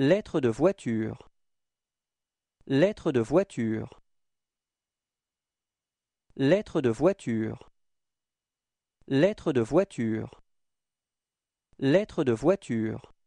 Lettre de voiture. Lettre de voiture. Lettre de voiture. Lettre de voiture. Lettre de voiture.